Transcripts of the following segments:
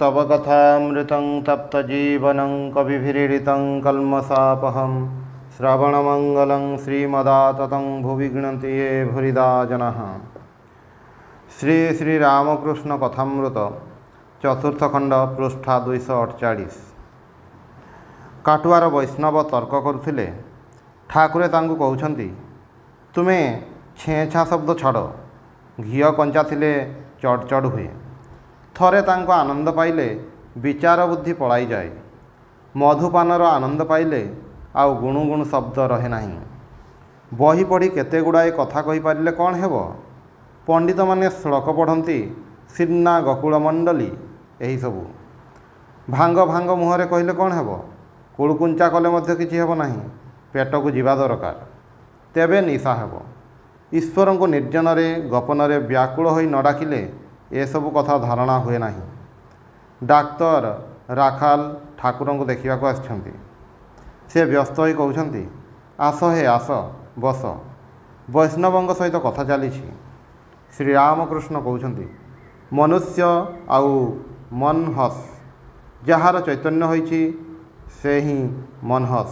तव कथामृतं तप्तजीवन कविभिरीडितं कल्मसापहं श्रवणमङ्गलं श्रीमदाततं भुविघ्नन्ति ये भुरिदा जनः श्री श्रीरामकृष्णकथामृत চতুর্থখণ্ড পৃষ্ঠা দুইশ অঠচাশ কাটুয়ার বৈষ্ণব তর্ক করুলে ঠাকুরে তাঁকু কুমার তুমি ছেঁছা শব্দ ছড় ঘিও কঞ্চা লে চড়চড় हुए ଥରେ ତାଙ୍କ ଆନନ୍ଦ ପାଇଲେ ବିଚାର ବୁଦ୍ଧି ପଳାଇଯାଏ ମଧୁପାନର ଆନନ୍ଦ ପାଇଲେ ଆଉ ଗୁଣୁଗୁଣୁ ଶବ୍ଦ ରହେ ନାହିଁ ବହି ପଢ଼ି କେତେ ଗୁଡ଼ାଏ କଥା କହିପାରିଲେ କ'ଣ ହେବ ପଣ୍ଡିତମାନେ ଶ୍ଳୋକ ପଢ଼ନ୍ତି ସିନ୍ନା ଗକୁଳ ମଣ୍ଡଳୀ ଏହିସବୁ ଭାଙ୍ଗ ଭାଙ୍ଗ ମୁହଁରେ କହିଲେ କ'ଣ ହେବ କୁଳୁକୁଞ୍ଚା କଲେ ମଧ୍ୟ କିଛି ହେବ ନାହିଁ ପେଟକୁ ଯିବା ଦରକାର ତେବେ ନିଶା ହେବ ଈଶ୍ୱରଙ୍କୁ ନିର୍ଜନରେ ଗୋପନରେ ବ୍ୟାକୁଳ ହୋଇ ନ ଡାକିଲେ ଏସବୁ କଥା ଧାରଣା ହୁଏ ନାହିଁ ଡାକ୍ତର ରାଖାଲ ଠାକୁରଙ୍କୁ ଦେଖିବାକୁ ଆସିଛନ୍ତି ସେ ବ୍ୟସ୍ତ ହୋଇ କହୁଛନ୍ତି ଆସ ହେ ଆସ ବସ ବୈଷ୍ଣବଙ୍କ ସହିତ କଥା ଚାଲିଛି ଶ୍ରୀରାମକୃଷ୍ଣ କହୁଛନ୍ତି ମନୁଷ୍ୟ ଆଉ ମନହସ ଯାହାର ଚୈତନ୍ୟ ହୋଇଛି ସେ ହିଁ ମନହସ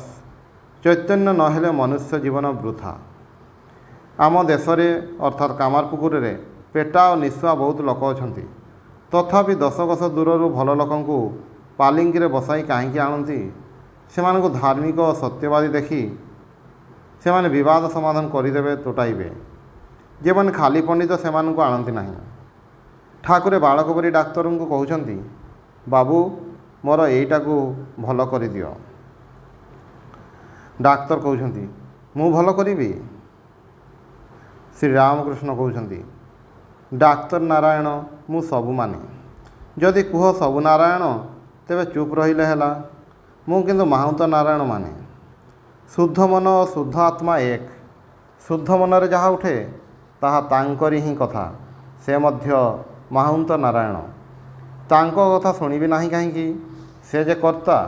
ଚୈତନ୍ୟ ନହେଲେ ମନୁଷ୍ୟ ଜୀବନ ବୃଥା ଆମ ଦେଶରେ ଅର୍ଥାତ୍ କାମାରପୁକୁରରେ ପେଟା ଓ ନିଶୁଆ ବହୁତ ଲୋକ ଅଛନ୍ତି ତଥାପି ଦଶ କୋଶ ଦୂରରୁ ଭଲ ଲୋକଙ୍କୁ ପାଲିଙ୍କିରେ ବସାଇ କାହିଁକି ଆଣନ୍ତି ସେମାନଙ୍କୁ ଧାର୍ମିକ ଓ ସତ୍ୟବାଦୀ ଦେଖି ସେମାନେ ବିବାଦ ସମାଧାନ କରିଦେବେ ତୋଟାଇବେ ଯେଉଁମାନେ ଖାଲି ପଣ୍ଡିତ ସେମାନଙ୍କୁ ଆଣନ୍ତି ନାହିଁ ଠାକୁରେ ବାଳକ ପରି ଡାକ୍ତରଙ୍କୁ କହୁଛନ୍ତି ବାବୁ ମୋର ଏଇଟାକୁ ଭଲ କରିଦିଅ ଡାକ୍ତର କହୁଛନ୍ତି ମୁଁ ଭଲ କରିବି ଶ୍ରୀ ରାମକୃଷ୍ଣ କହୁଛନ୍ତି ଡାକ୍ତର ନାରାୟଣ ମୁଁ ସବୁ ମାନେ ଯଦି କୁହ ସବୁ ନାରାୟଣ ତେବେ ଚୁପ୍ ରହିଲେ ହେଲା ମୁଁ କିନ୍ତୁ ମାହୁନ୍ତ ନାରାୟଣ ମାନେ ଶୁଦ୍ଧ ମନ ଓ ଶୁଦ୍ଧ ଆତ୍ମା ଏକ ଶୁଦ୍ଧ ମନରେ ଯାହା ଉଠେ ତାହା ତାଙ୍କରି ହିଁ କଥା ସେ ମଧ୍ୟ ମାହୁନ୍ତ ନାରାୟଣ ତାଙ୍କ କଥା ଶୁଣିବି ନାହିଁ କାହିଁକି ସେ ଯେ କର୍ତ୍ତା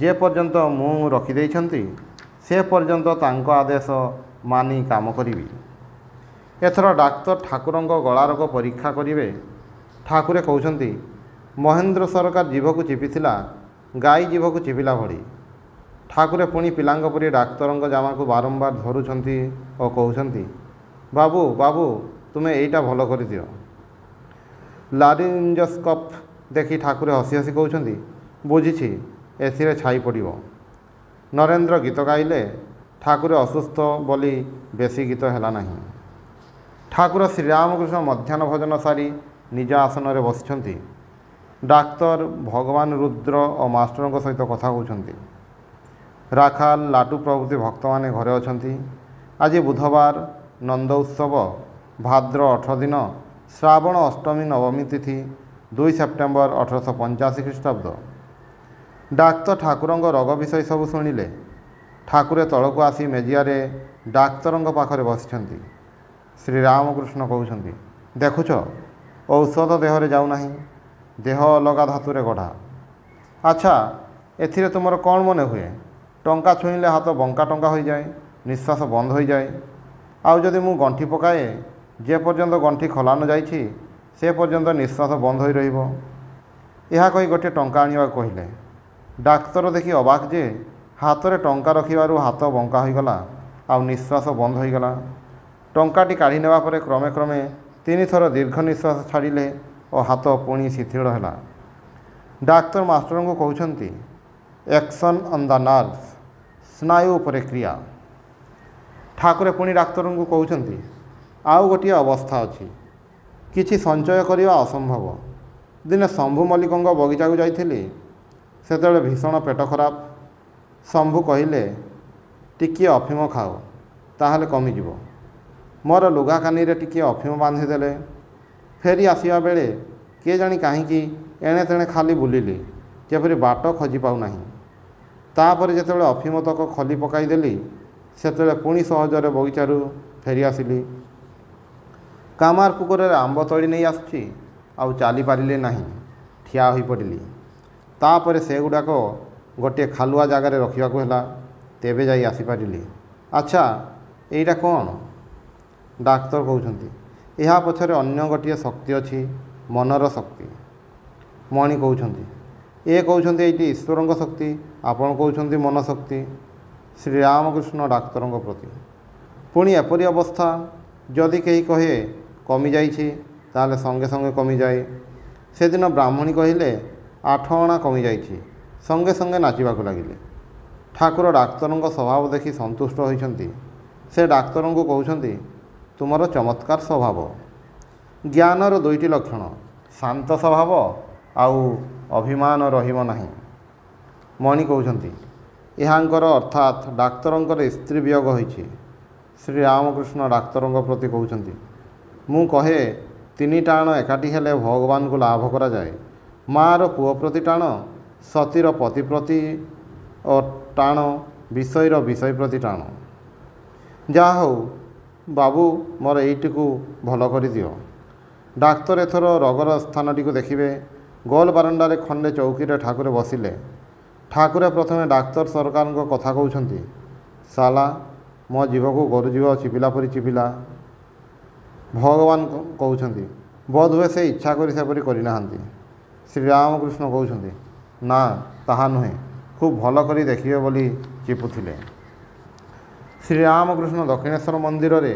ଯେ ପର୍ଯ୍ୟନ୍ତ ମୁଁ ରଖିଦେଇଛନ୍ତି ସେ ପର୍ଯ୍ୟନ୍ତ ତାଙ୍କ ଆଦେଶ ମାନି କାମ କରିବି ଏଥର ଡାକ୍ତର ଠାକୁରଙ୍କ ଗଳା ରୋଗ ପରୀକ୍ଷା କରିବେ ଠାକୁରେ କହୁଛନ୍ତି ମହେନ୍ଦ୍ର ସରକାର ଜିଭକୁ ଚିପିଥିଲା ଗାଈ ଜିଭକୁ ଚିପିଲା ଭଳି ଠାକୁରେ ପୁଣି ପିଲାଙ୍କ ପରି ଡାକ୍ତରଙ୍କ ଜାମାକୁ ବାରମ୍ବାର ଧରୁଛନ୍ତି ଓ କହୁଛନ୍ତି ବାବୁ ବାବୁ ତୁମେ ଏଇଟା ଭଲ କରିଦିଅ ଲାରିଞ୍ଜସ୍କପ୍ ଦେଖି ଠାକୁରେ ହସି ହସି କହୁଛନ୍ତି ବୁଝିଛି ଏଥିରେ ଛାଇ ପଡ଼ିବ ନରେନ୍ଦ୍ର ଗୀତ ଗାଇଲେ ଠାକୁରେ ଅସୁସ୍ଥ ବୋଲି ବେଶୀ ଗୀତ ହେଲା ନାହିଁ ଠାକୁର ଶ୍ରୀରାମକୃଷ୍ଣ ମଧ୍ୟାହ୍ନ ଭୋଜନ ସାରି ନିଜ ଆସନରେ ବସିଛନ୍ତି ଡାକ୍ତର ଭଗବାନ ରୁଦ୍ର ଓ ମାଷ୍ଟରଙ୍କ ସହିତ କଥା ହେଉଛନ୍ତି ରାଖାଲ ଲାଟୁ ପ୍ରଭୃତି ଭକ୍ତମାନେ ଘରେ ଅଛନ୍ତି ଆଜି ବୁଧବାର ନନ୍ଦ ଉତ୍ସବ ଭାଦ୍ର ଅଠର ଦିନ ଶ୍ରାବଣ ଅଷ୍ଟମୀ ନବମୀ ତିଥି ଦୁଇ ସେପ୍ଟେମ୍ବର ଅଠରଶହ ପଞ୍ଚାଅଶୀ ଖ୍ରୀଷ୍ଟାବ୍ଦ ଡାକ୍ତର ଠାକୁରଙ୍କ ରୋଗ ବିଷୟ ସବୁ ଶୁଣିଲେ ଠାକୁରେ ତଳକୁ ଆସି ମେଜିଆରେ ଡାକ୍ତରଙ୍କ ପାଖରେ ବସିଛନ୍ତି ଶ୍ରୀରାମକୃଷ୍ଣ କହୁଛନ୍ତି ଦେଖୁଛ ଔଷଧ ଦେହରେ ଯାଉନାହିଁ ଦେହ ଅଲଗା ଧାତୁରେ ଗଢ଼ା ଆଚ୍ଛା ଏଥିରେ ତୁମର କ'ଣ ମନେ ହୁଏ ଟଙ୍କା ଛୁଇଁଲେ ହାତ ବଙ୍କା ଟଙ୍କା ହୋଇଯାଏ ନିଶ୍ୱାସ ବନ୍ଦ ହୋଇଯାଏ ଆଉ ଯଦି ମୁଁ ଗଣ୍ଠି ପକାଏ ଯେ ପର୍ଯ୍ୟନ୍ତ ଗଣ୍ଠି ଖୋଲା ନଯାଇଛି ସେ ପର୍ଯ୍ୟନ୍ତ ନିଶ୍ୱାସ ବନ୍ଦ ହୋଇ ରହିବ ଏହା କହି ଗୋଟିଏ ଟଙ୍କା ଆଣିବାକୁ କହିଲେ ଡାକ୍ତର ଦେଖି ଅବାକ ଯେ ହାତରେ ଟଙ୍କା ରଖିବାରୁ ହାତ ବଙ୍କା ହୋଇଗଲା ଆଉ ନିଶ୍ୱାସ ବନ୍ଦ ହୋଇଗଲା ଟଙ୍କାଟି କାଢ଼ି ନେବା ପରେ କ୍ରମେ କ୍ରମେ ତିନିଥର ଦୀର୍ଘ ନିଶ୍ୱାସ ଛାଡ଼ିଲେ ଓ ହାତ ପୁଣି ଶିଥିଳ ହେଲା ଡାକ୍ତର ମାଷ୍ଟରଙ୍କୁ କହୁଛନ୍ତି ଆକ୍ସନ୍ ଅନ୍ ଦ ନର୍ଭସ୍ ସ୍ନାୟୁ ଉପରେ କ୍ରିୟା ଠାକୁରେ ପୁଣି ଡାକ୍ତରଙ୍କୁ କହୁଛନ୍ତି ଆଉ ଗୋଟିଏ ଅବସ୍ଥା ଅଛି କିଛି ସଞ୍ଚୟ କରିବା ଅସମ୍ଭବ ଦିନେ ଶମ୍ଭୁ ମଲ୍ଲିକଙ୍କ ବଗିଚାକୁ ଯାଇଥିଲି ସେତେବେଳେ ଭୀଷଣ ପେଟ ଖରାପ ଶମ୍ଭୁ କହିଲେ ଟିକିଏ ଅଫିମ ଖାଅ ତାହେଲେ କମିଯିବ ମୋର ଲୁଗା କାନିରେ ଟିକିଏ ଅଫିମ ବାନ୍ଧିଦେଲେ ଫେରି ଆସିବା ବେଳେ କେଜାଣି କାହିଁକି ଏଣେ ତେଣେ ଖାଲି ବୁଲିଲି ଯେପରି ବାଟ ଖୋଜି ପାଉନାହିଁ ତାପରେ ଯେତେବେଳେ ଅଫିମ ତକ ଖଲି ପକାଇଦେଲି ସେତେବେଳେ ପୁଣି ସହଜରେ ବଗିଚାରୁ ଫେରି ଆସିଲି କାମାର ପୁକୁରରେ ଆମ୍ବ ତଳି ନେଇ ଆସୁଛି ଆଉ ଚାଲିପାରିଲି ନାହିଁ ଠିଆ ହୋଇପଡ଼ିଲି ତାପରେ ସେଗୁଡ଼ାକ ଗୋଟିଏ ଖାଲୁଆ ଜାଗାରେ ରଖିବାକୁ ହେଲା ତେବେ ଯାଇ ଆସିପାରିଲି ଆଚ୍ଛା ଏଇଟା କ'ଣ ଡାକ୍ତର କହୁଛନ୍ତି ଏହା ପଛରେ ଅନ୍ୟ ଗୋଟିଏ ଶକ୍ତି ଅଛି ମନର ଶକ୍ତି ମଣି କହୁଛନ୍ତି ଏ କହୁଛନ୍ତି ଏଇଠି ଈଶ୍ୱରଙ୍କ ଶକ୍ତି ଆପଣ କହୁଛନ୍ତି ମନ ଶକ୍ତି ଶ୍ରୀରାମକୃଷ୍ଣ ଡାକ୍ତରଙ୍କ ପ୍ରତି ପୁଣି ଏପରି ଅବସ୍ଥା ଯଦି କେହି କହେ କମିଯାଇଛି ତାହେଲେ ସଙ୍ଗେ ସଙ୍ଗେ କମିଯାଏ ସେଦିନ ବ୍ରାହ୍ମଣୀ କହିଲେ ଆଠ ଅଣା କମିଯାଇଛି ସଙ୍ଗେ ସଙ୍ଗେ ନାଚିବାକୁ ଲାଗିଲେ ଠାକୁର ଡାକ୍ତରଙ୍କ ସ୍ୱଭାବ ଦେଖି ସନ୍ତୁଷ୍ଟ ହୋଇଛନ୍ତି ସେ ଡାକ୍ତରଙ୍କୁ କହୁଛନ୍ତି ତୁମର ଚମତ୍କାର ସ୍ୱଭାବ ଜ୍ଞାନର ଦୁଇଟି ଲକ୍ଷଣ ଶାନ୍ତ ସ୍ୱଭାବ ଆଉ ଅଭିମାନ ରହିବ ନାହିଁ ମଣି କହୁଛନ୍ତି ଏହାଙ୍କର ଅର୍ଥାତ୍ ଡାକ୍ତରଙ୍କର ସ୍ତ୍ରୀ ବିୟୋଗ ହୋଇଛି ଶ୍ରୀରାମକୃଷ୍ଣ ଡାକ୍ତରଙ୍କ ପ୍ରତି କହୁଛନ୍ତି ମୁଁ କହେ ତିନି ଟାଣ ଏକାଠି ହେଲେ ଭଗବାନଙ୍କୁ ଲାଭ କରାଯାଏ ମାଆର ପୁଅ ପ୍ରତି ଟାଣ ସତୀର ପତି ପ୍ରତି ଓ ଟାଣ ବିଷୟର ବିଷୟ ପ୍ରତି ଟାଣ ଯାହା ହେଉ ବାବୁ ମୋର ଏଇଟିକୁ ଭଲ କରିଦିଅ ଡାକ୍ତର ଏଥର ରୋଗର ସ୍ଥାନଟିକୁ ଦେଖିବେ ଗୋଲ ବାରଣ୍ଡାରେ ଖଣ୍ଡେ ଚୌକିରେ ଠାକୁର ବସିଲେ ଠାକୁର ପ୍ରଥମେ ଡାକ୍ତର ସରକାରଙ୍କ କଥା କହୁଛନ୍ତି ସାଲା ମୋ ଜୀବକୁ ଗୋରୁ ଜୀବ ଚିପିଲା ପରି ଚିପିଲା ଭଗବାନ କହୁଛନ୍ତି ବୋଧହୁଏ ସେ ଇଚ୍ଛା କରି ସେପରି କରିନାହାନ୍ତି ଶ୍ରୀରାମକୃଷ୍ଣ କହୁଛନ୍ତି ନା ତାହା ନୁହେଁ ଖୁବ୍ ଭଲ କରି ଦେଖିବେ ବୋଲି ଚିପୁଥିଲେ ଶ୍ରୀରାମକୃଷ୍ଣ ଦକ୍ଷିଣେଶ୍ୱର ମନ୍ଦିରରେ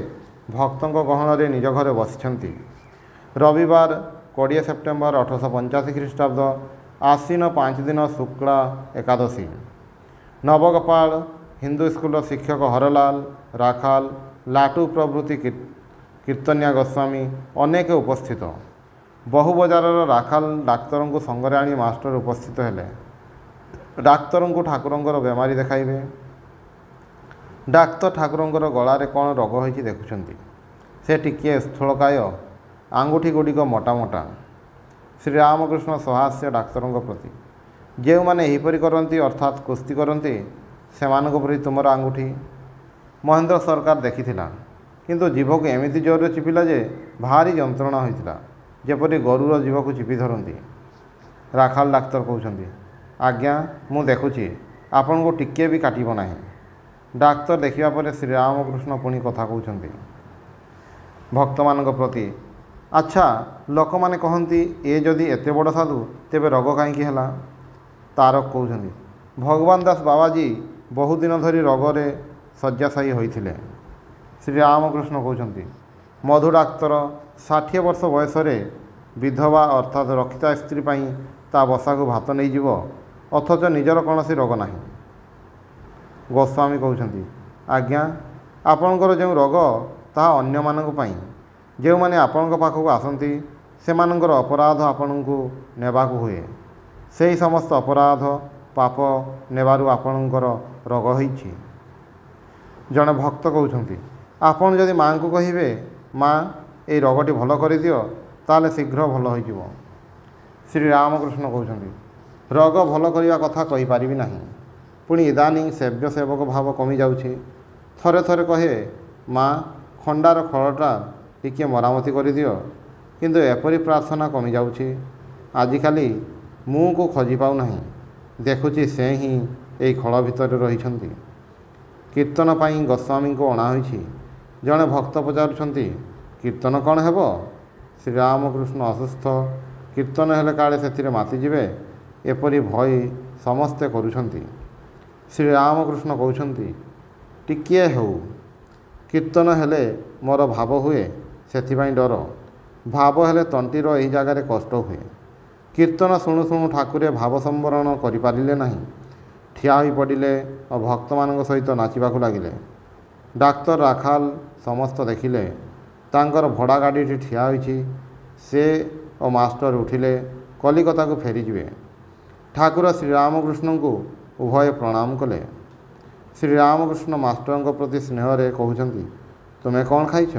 ଭକ୍ତଙ୍କ ଗହଣରେ ନିଜ ଘରେ ବସିଛନ୍ତି ରବିବାର କୋଡ଼ିଏ ସେପ୍ଟେମ୍ବର ଅଠରଶହ ପଞ୍ଚାଅଶୀ ଖ୍ରୀଷ୍ଟାବ୍ଦ ଆଶ୍ୱିନ ପାଞ୍ଚ ଦିନ ଶୁକ୍ଳା ଏକାଦଶୀ ନବଗୋପାଳ ହିନ୍ଦୁ ସ୍କୁଲର ଶିକ୍ଷକ ହରଲାଲ ରାଖାଲ ଲାଟୁ ପ୍ରଭୃତି କୀର୍ତ୍ତନିଆ ଗୋସ୍ୱାମୀ ଅନେକ ଉପସ୍ଥିତ ବହୁ ବଜାରର ରାଖାଲ ଡାକ୍ତରଙ୍କୁ ସଙ୍ଗରେ ଆଣି ମାଷ୍ଟର ଉପସ୍ଥିତ ହେଲେ ଡାକ୍ତରଙ୍କୁ ଠାକୁରଙ୍କର ବେମାରୀ ଦେଖାଇବେ ଡାକ୍ତର ଠାକୁରଙ୍କର ଗଳାରେ କ'ଣ ରୋଗ ହୋଇଛି ଦେଖୁଛନ୍ତି ସେ ଟିକିଏ ସ୍ଥୂଳକାୟ ଆଙ୍ଗୁଠି ଗୁଡ଼ିକ ମୋଟା ମୋଟା ଶ୍ରୀରାମକୃଷ୍ଣ ସହାସ୍ୟ ଡାକ୍ତରଙ୍କ ପ୍ରତି ଯେଉଁମାନେ ଏହିପରି କରନ୍ତି ଅର୍ଥାତ୍ କୁସ୍ତି କରନ୍ତି ସେମାନଙ୍କ ପ୍ରତି ତୁମର ଆଙ୍ଗୁଠି ମହେନ୍ଦ୍ର ସରକାର ଦେଖିଥିଲା କିନ୍ତୁ ଜୀଭକୁ ଏମିତି ଜୋରରେ ଚିପିଲା ଯେ ଭାରି ଯନ୍ତ୍ରଣା ହୋଇଥିଲା ଯେପରି ଗୋରୁର ଜୀଭକୁ ଚିପି ଧରନ୍ତି ରାଖାଲ ଡାକ୍ତର କହୁଛନ୍ତି ଆଜ୍ଞା ମୁଁ ଦେଖୁଛି ଆପଣଙ୍କୁ ଟିକିଏ ବି କାଟିବ ନାହିଁ ଡାକ୍ତର ଦେଖିବା ପରେ ଶ୍ରୀରାମକୃଷ୍ଣ ପୁଣି କଥା କହୁଛନ୍ତି ଭକ୍ତମାନଙ୍କ ପ୍ରତି ଆଚ୍ଛା ଲୋକମାନେ କହନ୍ତି ଏ ଯଦି ଏତେ ବଡ଼ ସାଧୁ ତେବେ ରୋଗ କାହିଁକି ହେଲା ତାରକ କହୁଛନ୍ତି ଭଗବାନ ଦାସ ବାବାଜୀ ବହୁଦିନ ଧରି ରୋଗରେ ଶଯ୍ୟାଶାୟୀ ହୋଇଥିଲେ ଶ୍ରୀରାମକୃଷ୍ଣ କହୁଛନ୍ତି ମଧୁ ଡାକ୍ତର ଷାଠିଏ ବର୍ଷ ବୟସରେ ବିଧବା ଅର୍ଥାତ୍ ରକ୍ଷିତା ସ୍ତ୍ରୀ ପାଇଁ ତା ବସାକୁ ଭାତ ନେଇଯିବ ଅଥଚ ନିଜର କୌଣସି ରୋଗ ନାହିଁ ଗୋସ୍ୱାମୀ କହୁଛନ୍ତି ଆଜ୍ଞା ଆପଣଙ୍କର ଯେଉଁ ରୋଗ ତାହା ଅନ୍ୟମାନଙ୍କ ପାଇଁ ଯେଉଁମାନେ ଆପଣଙ୍କ ପାଖକୁ ଆସନ୍ତି ସେମାନଙ୍କର ଅପରାଧ ଆପଣଙ୍କୁ ନେବାକୁ ହୁଏ ସେହି ସମସ୍ତ ଅପରାଧ ପାପ ନେବାରୁ ଆପଣଙ୍କର ରୋଗ ହୋଇଛି ଜଣେ ଭକ୍ତ କହୁଛନ୍ତି ଆପଣ ଯଦି ମାଆଙ୍କୁ କହିବେ ମା ଏଇ ରୋଗଟି ଭଲ କରିଦିଅ ତାହେଲେ ଶୀଘ୍ର ଭଲ ହୋଇଯିବ ଶ୍ରୀ ରାମକୃଷ୍ଣ କହୁଛନ୍ତି ରୋଗ ଭଲ କରିବା କଥା କହିପାରିବି ନାହିଁ ପୁଣି ଇଦାନୀ ସେବ୍ୟ ସେବକ ଭାବ କମିଯାଉଛି ଥରେ ଥରେ କହେ ମା ଖଣ୍ଡାର ଖଳଟା ଟିକିଏ ମରାମତି କରିଦିଅ କିନ୍ତୁ ଏପରି ପ୍ରାର୍ଥନା କମିଯାଉଛି ଆଜିକାଲି ମୁଁକୁ ଖୋଜି ପାଉନାହିଁ ଦେଖୁଛି ସେ ହିଁ ଏହି ଖଳ ଭିତରେ ରହିଛନ୍ତି କୀର୍ତ୍ତନ ପାଇଁ ଗୋସ୍ୱାମୀଙ୍କୁ ଅଣା ହୋଇଛି ଜଣେ ଭକ୍ତ ପଚାରୁଛନ୍ତି କୀର୍ତ୍ତନ କ'ଣ ହେବ ଶ୍ରୀରାମକୃଷ୍ଣ ଅସୁସ୍ଥ କୀର୍ତ୍ତନ ହେଲେ କାଳେ ସେଥିରେ ମାତିଯିବେ ଏପରି ଭୟ ସମସ୍ତେ କରୁଛନ୍ତି ଶ୍ରୀ ରାମକୃଷ୍ଣ କହୁଛନ୍ତି ଟିକିଏ ହେଉ କୀର୍ତ୍ତନ ହେଲେ ମୋର ଭାବ ହୁଏ ସେଥିପାଇଁ ଡର ଭାବ ହେଲେ ତଣ୍ଟିର ଏହି ଜାଗାରେ କଷ୍ଟ ହୁଏ କୀର୍ତ୍ତନ ଶୁଣୁ ଶୁଣୁ ଠାକୁରେ ଭାବ ସମ୍ବରଣ କରିପାରିଲେ ନାହିଁ ଠିଆ ହୋଇ ପଡ଼ିଲେ ଓ ଭକ୍ତମାନଙ୍କ ସହିତ ନାଚିବାକୁ ଲାଗିଲେ ଡାକ୍ତର ରାଖାଲ ସମସ୍ତ ଦେଖିଲେ ତାଙ୍କର ଭଡ଼ା ଗାଡ଼ିଟି ଠିଆ ହୋଇଛି ସେ ଓ ମାଷ୍ଟର ଉଠିଲେ କଲିକତାକୁ ଫେରିଯିବେ ଠାକୁର ଶ୍ରୀରାମକୃଷ୍ଣଙ୍କୁ ଉଭୟ ପ୍ରଣାମ କଲେ ଶ୍ରୀରାମକୃଷ୍ଣ ମାଷ୍ଟରଙ୍କ ପ୍ରତି ସ୍ନେହରେ କହୁଛନ୍ତି ତୁମେ କ'ଣ ଖାଇଛ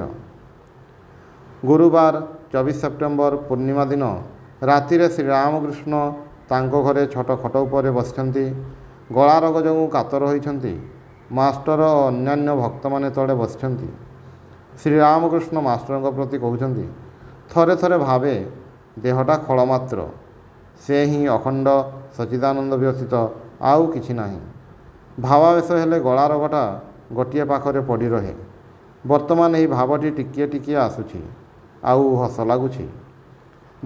ଗୁରୁବାର ଚବିଶ ସେପ୍ଟେମ୍ବର ପୂର୍ଣ୍ଣିମା ଦିନ ରାତିରେ ଶ୍ରୀରାମକୃଷ୍ଣ ତାଙ୍କ ଘରେ ଛୋଟ ଖଟ ଉପରେ ବସିଛନ୍ତି ଗଳା ରୋଗ ଯୋଗୁଁ କାତର ହୋଇଛନ୍ତି ମାଷ୍ଟର ଓ ଅନ୍ୟାନ୍ୟ ଭକ୍ତମାନେ ତଳେ ବସିଛନ୍ତି ଶ୍ରୀରାମକୃଷ୍ଣ ମାଷ୍ଟରଙ୍କ ପ୍ରତି କହୁଛନ୍ତି ଥରେ ଥରେ ଭାବେ ଦେହଟା ଖଳମାତ୍ର ସେ ହିଁ ଅଖଣ୍ଡ ସଚିଦାନନ୍ଦ ବ୍ୟତୀତ ଆଉ କିଛି ନାହିଁ ଭାବାବେଶ ହେଲେ ଗଳା ରୋଗଟା ଗୋଟିଏ ପାଖରେ ପଡ଼ି ରହେ ବର୍ତ୍ତମାନ ଏହି ଭାବଟି ଟିକିଏ ଟିକିଏ ଆସୁଛି ଆଉ ହସ ଲାଗୁଛି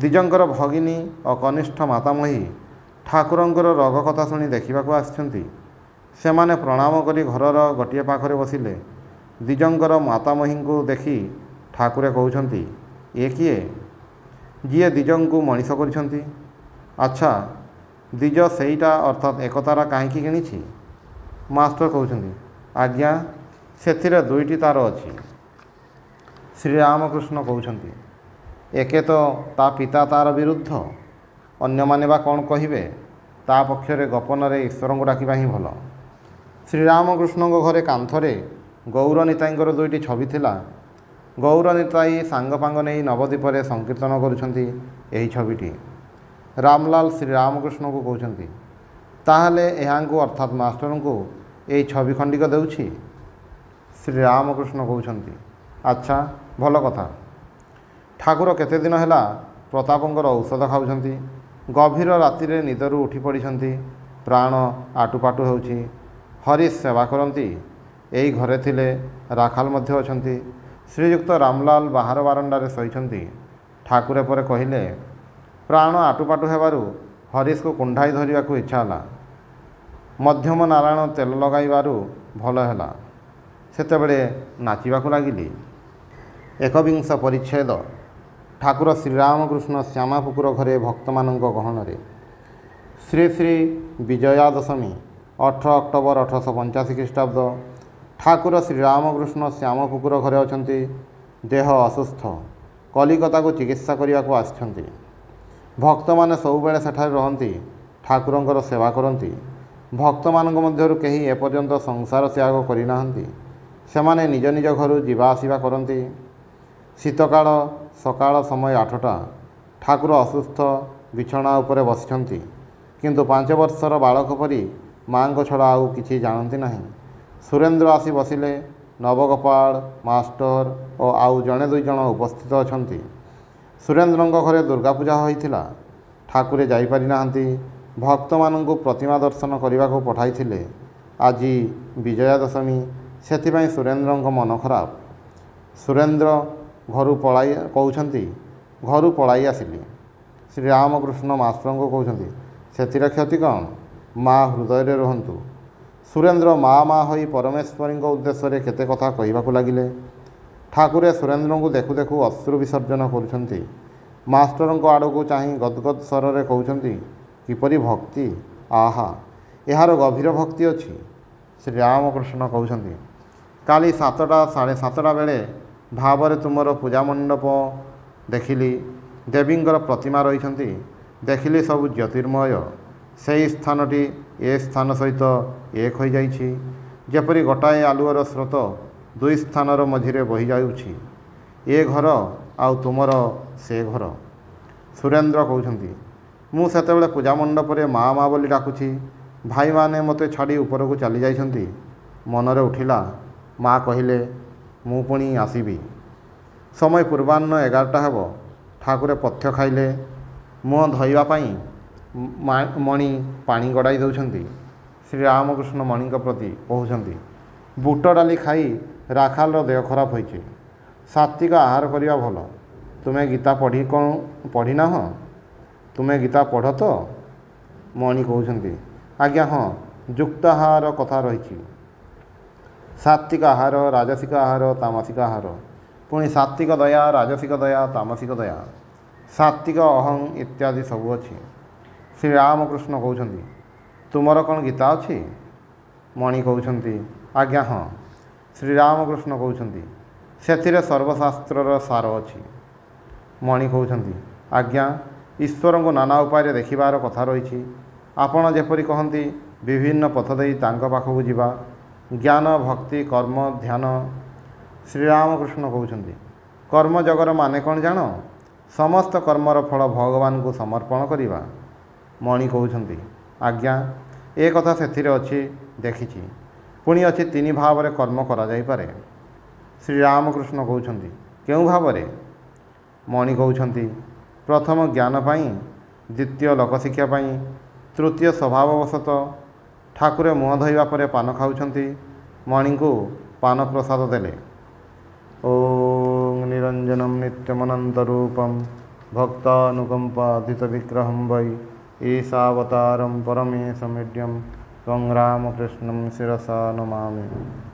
ଦିଜଙ୍କର ଭଗିନୀ ଓ କନିଷ୍ଠ ମାତାମହି ଠାକୁରଙ୍କର ରୋଗ କଥା ଶୁଣି ଦେଖିବାକୁ ଆସିଛନ୍ତି ସେମାନେ ପ୍ରଣାମ କରି ଘରର ଗୋଟିଏ ପାଖରେ ବସିଲେ ଦିଜଙ୍କର ମାତାମହୀଙ୍କୁ ଦେଖି ଠାକୁରେ କହୁଛନ୍ତି ଇଏ କିଏ ଯିଏ ଦିଜଙ୍କୁ ମଣିଷ କରିଛନ୍ତି ଆଚ୍ଛା দ্বিଜ ସେଇଟା ଅର୍ଥାତ୍ ଏକତାରା କାହିଁକି କିଣିଛି ମାଷ୍ଟର କହୁଛନ୍ତି ଆଜ୍ଞା ସେଥିରେ ଦୁଇଟି ତାର ଅଛି ଶ୍ରୀରାମକୃଷ୍ଣ କହୁଛନ୍ତି ଏକେ ତ ତା ପିତା ତାର ବିରୁଦ୍ଧ ଅନ୍ୟମାନେ ବା କ'ଣ କହିବେ ତା ପକ୍ଷରେ ଗୋପନରେ ଈଶ୍ୱରଙ୍କୁ ଡାକିବା ହିଁ ଭଲ ଶ୍ରୀରାମକୃଷ୍ଣଙ୍କ ଘରେ କାନ୍ଥରେ ଗୌରନିତାଇଙ୍କର ଦୁଇଟି ଛବି ଥିଲା ଗୌରନିତାଇ ସାଙ୍ଗପାଙ୍ଗ ନେଇ ନବଦ୍ୱୀପରେ ସଂକୀର୍ତ୍ତନ କରୁଛନ୍ତି ଏହି ଛବିଟି ରାମଲାଲ ଶ୍ରୀ ରାମକୃଷ୍ଣଙ୍କୁ କହୁଛନ୍ତି ତାହେଲେ ଏହାଙ୍କୁ ଅର୍ଥାତ୍ ମାଷ୍ଟରଙ୍କୁ ଏଇ ଛବି ଖଣ୍ଡିକ ଦେଉଛି ଶ୍ରୀ ରାମକୃଷ୍ଣ କହୁଛନ୍ତି ଆଚ୍ଛା ଭଲ କଥା ଠାକୁର କେତେଦିନ ହେଲା ପ୍ରତାପଙ୍କର ଔଷଧ ଖାଉଛନ୍ତି ଗଭୀର ରାତିରେ ନିଦରୁ ଉଠି ପଡ଼ିଛନ୍ତି ପ୍ରାଣ ଆଟୁପାଟୁ ହେଉଛି ହରି ସେବା କରନ୍ତି ଏଇ ଘରେ ଥିଲେ ରାଖାଲ ମଧ୍ୟ ଅଛନ୍ତି ଶ୍ରୀଯୁକ୍ତ ରାମଲାଲ ବାହାର ବାରଣ୍ଡାରେ ଶୋଇଛନ୍ତି ଠାକୁର ପରେ କହିଲେ ପ୍ରାଣ ଆଟୁପାଟୁ ହେବାରୁ ହରିଶକୁ କୁଣ୍ଢାଇ ଧରିବାକୁ ଇଚ୍ଛା ହେଲା ମଧ୍ୟମ ନାରାୟଣ ତେଲ ଲଗାଇବାରୁ ଭଲ ହେଲା ସେତେବେଳେ ନାଚିବାକୁ ଲାଗିଲି ଏକବିଂଶ ପରିଚ୍ଛେଦ ଠାକୁର ଶ୍ରୀରାମକୃଷ୍ଣ ଶ୍ୟାମା ପୁକୁର ଘରେ ଭକ୍ତମାନଙ୍କ ଗହଣରେ ଶ୍ରୀ ଶ୍ରୀ ବିଜୟା ଦଶମୀ ଅଠର ଅକ୍ଟୋବର ଅଠରଶହ ପଞ୍ଚାଅଶୀ ଖ୍ରୀଷ୍ଟାବ୍ଦ ଠାକୁର ଶ୍ରୀରାମକୃଷ୍ଣ ଶ୍ୟାମ ପୁକୁର ଘରେ ଅଛନ୍ତି ଦେହ ଅସୁସ୍ଥ କଲିକତାକୁ ଚିକିତ୍ସା କରିବାକୁ ଆସିଛନ୍ତି ଭକ୍ତମାନେ ସବୁବେଳେ ସେଠାରେ ରହନ୍ତି ଠାକୁରଙ୍କର ସେବା କରନ୍ତି ଭକ୍ତମାନଙ୍କ ମଧ୍ୟରୁ କେହି ଏପର୍ଯ୍ୟନ୍ତ ସଂସାର ତ୍ୟାଗ କରିନାହାନ୍ତି ସେମାନେ ନିଜ ନିଜ ଘରୁ ଯିବା ଆସିବା କରନ୍ତି ଶୀତକାଳ ସକାଳ ସମୟ ଆଠଟା ଠାକୁର ଅସୁସ୍ଥ ବିଛଣା ଉପରେ ବସିଛନ୍ତି କିନ୍ତୁ ପାଞ୍ଚ ବର୍ଷର ବାଳକ ପରି ମାଆଙ୍କ ଛଡ଼ା ଆଉ କିଛି ଜାଣନ୍ତି ନାହିଁ ସୁରେନ୍ଦ୍ର ଆସି ବସିଲେ ନବଗୋପାଳ ମାଷ୍ଟର ଓ ଆଉ ଜଣେ ଦୁଇ ଜଣ ଉପସ୍ଥିତ ଅଛନ୍ତି ସୁରେନ୍ଦ୍ରଙ୍କ ଘରେ ଦୁର୍ଗାପୂଜା ହୋଇଥିଲା ଠାକୁରେ ଯାଇପାରିନାହାନ୍ତି ଭକ୍ତମାନଙ୍କୁ ପ୍ରତିମା ଦର୍ଶନ କରିବାକୁ ପଠାଇଥିଲେ ଆଜି ବିଜୟା ଦଶମୀ ସେଥିପାଇଁ ସୁରେନ୍ଦ୍ରଙ୍କ ମନ ଖରାପ ସୁରେନ୍ଦ୍ର ଘରୁ ପଳାଇ କହୁଛନ୍ତି ଘରୁ ପଳାଇ ଆସିଲି ଶ୍ରୀରାମକୃଷ୍ଣ ମାଷ୍ଟ୍ରଙ୍କୁ କହୁଛନ୍ତି ସେଥିରେ କ୍ଷତି କ'ଣ ମା ହୃଦୟରେ ରୁହନ୍ତୁ ସୁରେନ୍ଦ୍ର ମା ମା ହୋଇ ପରମେଶ୍ୱରୀଙ୍କ ଉଦ୍ଦେଶ୍ୟରେ କେତେ କଥା କହିବାକୁ ଲାଗିଲେ ଠାକୁରେ ସୁରେନ୍ଦ୍ରଙ୍କୁ ଦେଖୁ ଦେଖୁ ଅଶ୍ରୁ ବିସର୍ଜନ କରୁଛନ୍ତି ମାଷ୍ଟରଙ୍କ ଆଡ଼କୁ ଚାହିଁ ଗଦଗଦ ସ୍ୱରରେ କହୁଛନ୍ତି କିପରି ଭକ୍ତି ଆହା ଏହାର ଗଭୀର ଭକ୍ତି ଅଛି ଶ୍ରୀ ରାମକୃଷ୍ଣ କହୁଛନ୍ତି କାଲି ସାତଟା ସାଢ଼େ ସାତଟା ବେଳେ ଭାବରେ ତୁମର ପୂଜା ମଣ୍ଡପ ଦେଖିଲି ଦେବୀଙ୍କର ପ୍ରତିମା ରହିଛନ୍ତି ଦେଖିଲି ସବୁ ଜ୍ୟୋତିର୍ମୟ ସେହି ସ୍ଥାନଟି ଏ ସ୍ଥାନ ସହିତ ଏକ ହୋଇଯାଇଛି ଯେପରି ଗୋଟାଏ ଆଲୁଅର ସ୍ରୋତ ଦୁଇ ସ୍ଥାନର ମଝିରେ ବହିଯାଉଛି ଏ ଘର ଆଉ ତୁମର ସେ ଘର ସୁରେନ୍ଦ୍ର କହୁଛନ୍ତି ମୁଁ ସେତେବେଳେ ପୂଜା ମଣ୍ଡପରେ ମା ମା ବୋଲି ଡାକୁଛି ଭାଇମାନେ ମୋତେ ଛାଡ଼ି ଉପରକୁ ଚାଲିଯାଇଛନ୍ତି ମନରେ ଉଠିଲା ମା କହିଲେ ମୁଁ ପୁଣି ଆସିବି ସମୟ ପୂର୍ବାହ୍ନ ଏଗାରଟା ହେବ ଠାକୁର ପଥ୍ୟ ଖାଇଲେ ମୁହଁ ଧୋଇବା ପାଇଁ ମଣି ପାଣି ଗଡ଼ାଇ ଦେଉଛନ୍ତି ଶ୍ରୀ ରାମକୃଷ୍ଣ ମଣିଙ୍କ ପ୍ରତି କହୁଛନ୍ତି ବୁଟ ଡାଲି ଖାଇ ରାଖାଲର ଦେହ ଖରାପ ହୋଇଛି ସାତ୍ତ୍ୱିକ ଆହାର କରିବା ଭଲ ତୁମେ ଗୀତା ପଢ଼ି କ'ଣ ପଢ଼ିନାହ ତୁମେ ଗୀତା ପଢ଼ ତ ମଣି କହୁଛନ୍ତି ଆଜ୍ଞା ହଁ ଯୁକ୍ତ ଆହାର କଥା ରହିଛି ସାତ୍ତ୍ୱିକ ଆହାର ରାଜସିକ ଆହାର ତାମସିକ ଆହାର ପୁଣି ସାତ୍ତ୍ୱିକ ଦୟା ରାଜସିକ ଦୟା ତାମସିକ ଦୟା ସାତ୍ତ୍ୱିକ ଅହଂ ଇତ୍ୟାଦି ସବୁ ଅଛି ଶ୍ରୀ ରାମକୃଷ୍ଣ କହୁଛନ୍ତି ତୁମର କ'ଣ ଗୀତା ଅଛି ମଣି କହୁଛନ୍ତି ଆଜ୍ଞା ହଁ ଶ୍ରୀରାମକୃଷ୍ଣ କହୁଛନ୍ତି ସେଥିରେ ସର୍ବଶାସ୍ତ୍ରର ସାର ଅଛି ମଣି କହୁଛନ୍ତି ଆଜ୍ଞା ଈଶ୍ୱରଙ୍କୁ ନାନା ଉପାୟରେ ଦେଖିବାର କଥା ରହିଛି ଆପଣ ଯେପରି କହନ୍ତି ବିଭିନ୍ନ ପଥ ଦେଇ ତାଙ୍କ ପାଖକୁ ଯିବା ଜ୍ଞାନ ଭକ୍ତି କର୍ମ ଧ୍ୟାନ ଶ୍ରୀରାମକୃଷ୍ଣ କହୁଛନ୍ତି କର୍ମଯୋଗର ମାନେ କ'ଣ ଜାଣ ସମସ୍ତ କର୍ମର ଫଳ ଭଗବାନଙ୍କୁ ସମର୍ପଣ କରିବା ମଣି କହୁଛନ୍ତି ଆଜ୍ଞା ଏ କଥା ସେଥିରେ ଅଛି ଦେଖିଛି ପୁଣି ଅଛି ତିନି ଭାବରେ କର୍ମ କରାଯାଇପାରେ ଶ୍ରୀରାମକୃଷ୍ଣ କହୁଛନ୍ତି କେଉଁ ଭାବରେ ମଣି କହୁଛନ୍ତି ପ୍ରଥମ ଜ୍ଞାନ ପାଇଁ ଦ୍ୱିତୀୟ ଲୋକଶିକ୍ଷା ପାଇଁ ତୃତୀୟ ସ୍ୱଭାବବଶତଃ ଠାକୁର ମୁହଁ ଧୋଇବା ପରେ ପାନ ଖାଉଛନ୍ତି ମଣିଙ୍କୁ ପାନ ପ୍ରସାଦ ଦେଲେ ଓଂ ନିରଞ୍ଜନମ ନିତ୍ୟମନନ୍ତ ରୂପମ ଭକ୍ତାନୁକମ୍ପାଧିତ ବିଗ୍ରହଂ वै ईशावतारं परमेशमिड्यं त्वं रामकृष्णं शिरसा नमामि